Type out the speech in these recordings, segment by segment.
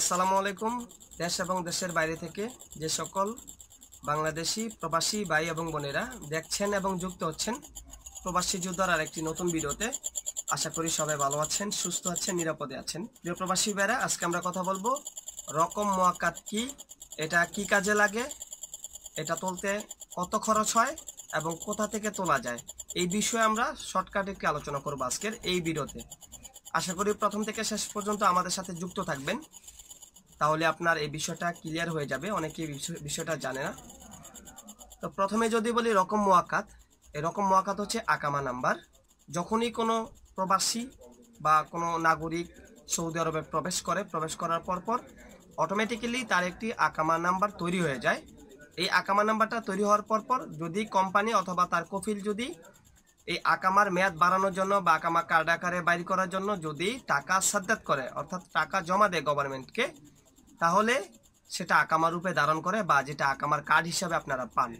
আসসালামু আলাইকুম দেশ এবং দেশের বাইরে থেকে যে সকল বাংলাদেশি প্রবাসী ভাই এবং বোনেরা দেখছেন এবং যুক্ত হচ্ছেন প্রবাসী যোদ্ধার আর একটি নতুন ভিডিওতে আশা করি সবাই ভালো আছেন সুস্থ আছেন নিরাপদে আছেন প্রিয় প্রবাসী ভাইরা আজকে আমরা কথা বলবো রকম মোয়াক্কাত কি এটা কি কাজে লাগে এটা তুলতে কত খরচ হয় এবং কোথা থেকে তোলা যায় এই বিষয়ে আমরা শর্টকাট একটি আলোচনা করবো আজকের এই ভিডিওতে আশা করি প্রথম থেকে শেষ পর্যন্ত আমাদের সাথে যুক্ত থাকবেন তাহলে আপনার এই বিষয়টা ক্লিয়ার হয়ে যাবে অনেকে বিষয়টা জানে না তো প্রথমে যদি বলি রকম মোয়াকাত এই রকম মোয়াকাত হচ্ছে আকামা নাম্বার যখনই কোনো প্রবাসী বা কোনো নাগরিক সৌদি আরবে প্রবেশ করে প্রবেশ করার পর পর অটোমেটিক্যালি তার একটি আকামা নাম্বার তৈরি হয়ে যায় এই আকামা নাম্বারটা তৈরি হওয়ার পর পর যদি কোম্পানি অথবা তার কফিল যদি এই আকামার মেয়াদ বাড়ানোর জন্য বা আকামা কার্ড আকারে বাইর করার জন্য যদি টাকা সাদ্দাত করে অর্থাৎ টাকা জমা দেয় গভর্নমেন্টকে তাহলে সেটা আকামার রূপে ধারণ করে বা যেটা আকামার কার্ড হিসাবে আপনারা পান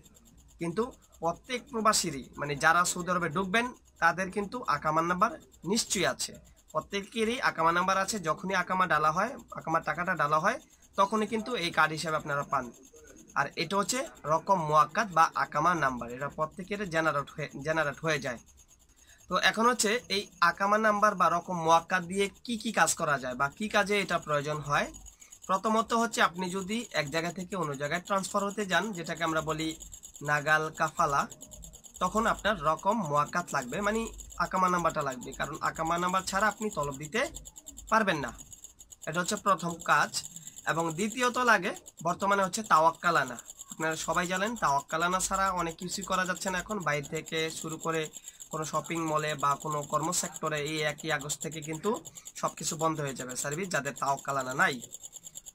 কিন্তু প্রত্যেক প্রবাসীরই মানে যারা সৌদি আরবে ঢুকবেন তাদের কিন্তু আকামার নাম্বার নিশ্চয়ই আছে প্রত্যেকেরই আকামার নাম্বার আছে যখনই আকামা ডালা হয় আকামার টাকাটা ডালা হয় তখনই কিন্তু এই কার্ড হিসাবে আপনারা পান আর এটা হচ্ছে রকম মোয়াক্কাত বা আকামার নাম্বার এটা প্রত্যেকের জেনারেট হয়ে জেনারেট হয়ে যায় তো এখন হচ্ছে এই আকামা নাম্বার বা রকম মোয়াক্কাত দিয়ে কি কি কাজ করা যায় বা কি কাজে এটা প্রয়োজন হয় প্রথমত হচ্ছে আপনি যদি এক জায়গা থেকে অন্য জায়গায় ট্রান্সফার হতে যান যেটাকে আমরা বলি নাগাল কাফালা তখন আপনার রকম মোয়াক্কাত লাগবে মানে আকামা নাম্বারটা লাগবে কারণ আকামা নাম্বার ছাড়া আপনি তলব দিতে পারবেন না এটা হচ্ছে প্রথম কাজ এবং দ্বিতীয়ত লাগে বর্তমানে হচ্ছে তাওয়াক্কালানা আপনারা সবাই জানেন তাওয়াক্কালানা ছাড়া অনেক কিছুই করা যাচ্ছে না এখন বাইরে থেকে শুরু করে কোনো শপিং মলে বা কোনো কর্মসেক্টরে এই একই আগস্ট থেকে কিন্তু সব কিছু বন্ধ হয়ে যাবে সার্ভিস যাদের তাওয়াক্কালানা নাই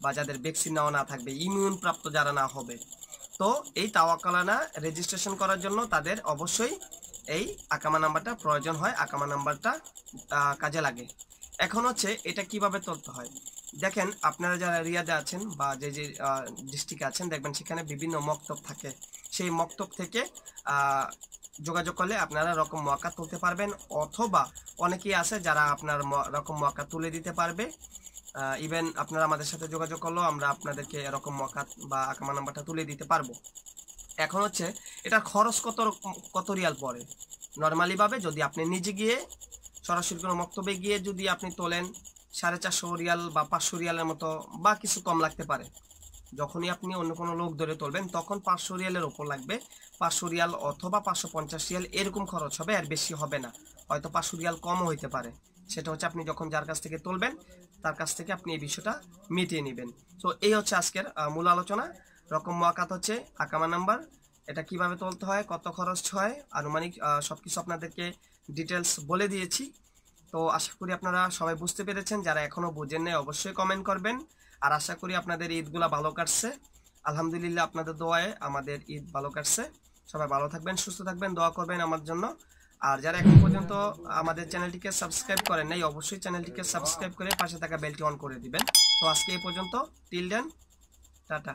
বা যাদের ভ্যাকসিন নেওয়া না থাকবে ইমিউন প্রাপ্ত যারা না হবে তো এই তাওয়াকালানা রেজিস্ট্রেশন করার জন্য তাদের অবশ্যই এই আকামা নাম্বারটা প্রয়োজন হয় আকামা নাম্বারটা কাজে লাগে এখন হচ্ছে এটা কিভাবে তুলতে হয় দেখেন আপনারা যারা রিয়াদে আছেন বা যে যে ডিস্ট্রিক্টে আছেন দেখবেন সেখানে বিভিন্ন মক্তব থাকে সেই মক্তব থেকে যোগাযোগ করলে আপনারা রকম মোয়াক্কা তুলতে পারবেন অথবা অনেকেই আছে যারা আপনার রকম মোয়াক্কা তুলে দিতে পারবে ইভেন আপনারা আমাদের সাথে যোগাযোগ করলেও আমরা আপনাদেরকে এরকম মকাত বা আকামা নাম্বারটা তুলে দিতে পারবো এখন হচ্ছে এটা খরচ কত কত রিয়াল পড়ে নর্মালিভাবে যদি আপনি নিজে গিয়ে সরাসরি কোনো মক্তব্যে গিয়ে যদি আপনি তোলেন সাড়ে চারশো রিয়াল বা পাঁচশো রিয়ালের মতো বা কিছু কম লাগতে পারে যখনই আপনি অন্য কোনো লোক ধরে তুলবেন তখন পাঁচশো রিয়ালের ওপর লাগবে পাঁচশো রিয়াল অথবা পাঁচশো পঞ্চাশ রিয়াল এরকম খরচ হবে আর বেশি হবে না হয়তো পাঁচশো রিয়াল কমও হইতে পারে সেটা হচ্ছে আপনি যখন যার কাছ থেকে তুলবেন তার কাছ থেকে আপনি এই বিষয়টা মিটিয়ে নেবেন সো এই হচ্ছে আজকের মূল আলোচনা রকম মোয়াকাত হচ্ছে আকামা নাম্বার এটা কিভাবে তুলতে হয় কত খরচ হয় আনুমানিক সব কিছু আপনাদেরকে ডিটেলস বলে দিয়েছি তো আশা করি আপনারা সবাই বুঝতে পেরেছেন যারা এখনও বোঝেন নেই অবশ্যই কমেন্ট করবেন আর আশা করি আপনাদের ঈদগুলা ভালো কাটছে আলহামদুলিল্লাহ আপনাদের দোয়ায় আমাদের ঈদ ভালো কাটছে সবাই ভালো থাকবেন সুস্থ থাকবেন দোয়া করবেন আমার জন্য আর যারা এখন পর্যন্ত আমাদের চ্যানেলটিকে সাবস্ক্রাইব করেন নাই অবশ্যই চ্যানেলটিকে সাবস্ক্রাইব করে পাশে থাকা বেলটি অন করে দিবেন তো আজকে এই পর্যন্ত টিল দেন টাটা